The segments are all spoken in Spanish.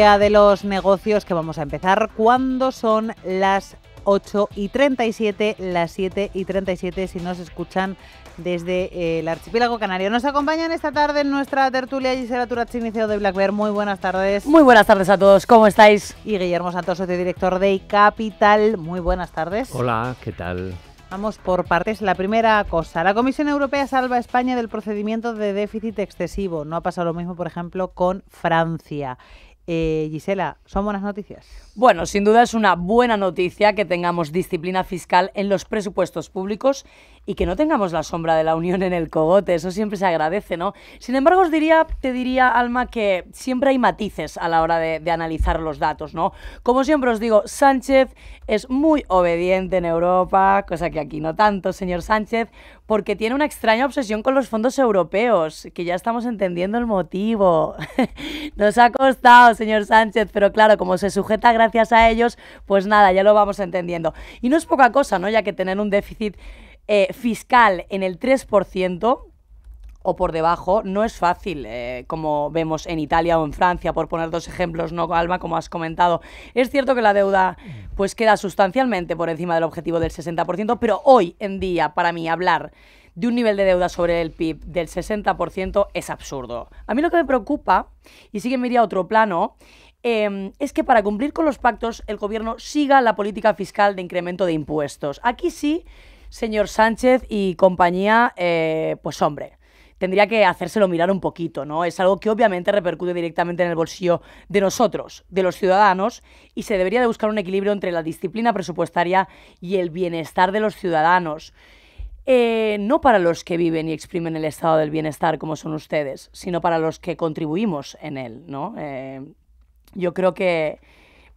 de los negocios que vamos a empezar cuando son las 8 y 37, las 7 y 37 si nos escuchan desde eh, el archipiélago canario. Nos acompañan esta tarde en nuestra tertulia Gisela Turachín, de Black Bear. Muy buenas tardes. Muy buenas tardes a todos, ¿cómo estáis? Y Guillermo Santos, socio director de Capital. Muy buenas tardes. Hola, ¿qué tal? Vamos por partes. La primera cosa, la Comisión Europea salva a España del procedimiento de déficit excesivo. No ha pasado lo mismo, por ejemplo, con Francia. Eh, Gisela, son buenas noticias. Bueno, sin duda es una buena noticia que tengamos disciplina fiscal en los presupuestos públicos y que no tengamos la sombra de la unión en el cogote, eso siempre se agradece, ¿no? Sin embargo, os diría, te diría, Alma, que siempre hay matices a la hora de, de analizar los datos, ¿no? Como siempre os digo, Sánchez es muy obediente en Europa, cosa que aquí no tanto, señor Sánchez, porque tiene una extraña obsesión con los fondos europeos, que ya estamos entendiendo el motivo. Nos ha costado, señor Sánchez, pero claro, como se sujeta gracias a ellos, pues nada, ya lo vamos entendiendo. Y no es poca cosa, ¿no? Ya que tener un déficit eh, fiscal en el 3% o por debajo, no es fácil, eh, como vemos en Italia o en Francia, por poner dos ejemplos, ¿no, Alma? Como has comentado. Es cierto que la deuda pues queda sustancialmente por encima del objetivo del 60%, pero hoy en día, para mí, hablar de un nivel de deuda sobre el PIB del 60% es absurdo. A mí lo que me preocupa, y sí que me iría a otro plano, em, es que para cumplir con los pactos el gobierno siga la política fiscal de incremento de impuestos. Aquí sí señor Sánchez y compañía, eh, pues hombre, tendría que hacérselo mirar un poquito, ¿no? Es algo que obviamente repercute directamente en el bolsillo de nosotros, de los ciudadanos, y se debería de buscar un equilibrio entre la disciplina presupuestaria y el bienestar de los ciudadanos. Eh, no para los que viven y exprimen el estado del bienestar como son ustedes, sino para los que contribuimos en él, ¿no? Eh, yo creo que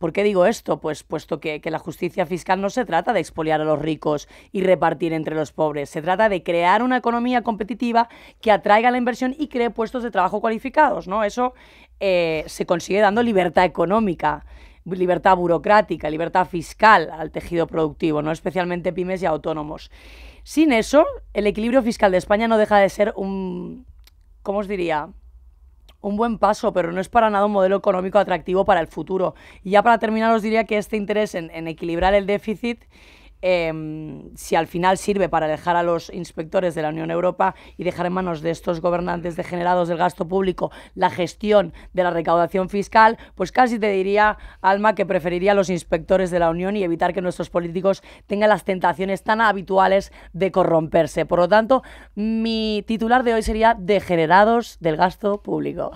¿Por qué digo esto? Pues puesto que, la justicia fiscal no se trata de expoliar a los ricos y repartir entre los pobres, se trata de crear una economía competitiva que atraiga la inversión y cree puestos de trabajo cualificados, ¿no? Eso eh, se consigue dando libertad económica libertad burocrática, libertad fiscal al tejido productivo, no especialmente pymes y autónomos. Sin eso, el equilibrio fiscal de España no deja de ser un, ¿cómo os diría? un buen paso, pero no es para nada un modelo económico atractivo para el futuro. Y ya para terminar os diría que este interés en, equilibrar el déficit em, si al final sirve para dejar a los inspectores de la Unión Europea y dejar en manos de estos gobernantes degenerados del gasto público la gestión de la recaudación fiscal, pues casi te diría, Alma, que preferiría a los inspectores de la Unión y evitar que nuestros políticos tengan las tentaciones tan habituales de corromperse. Por lo tanto, mi titular de hoy sería Degenerados del gasto público.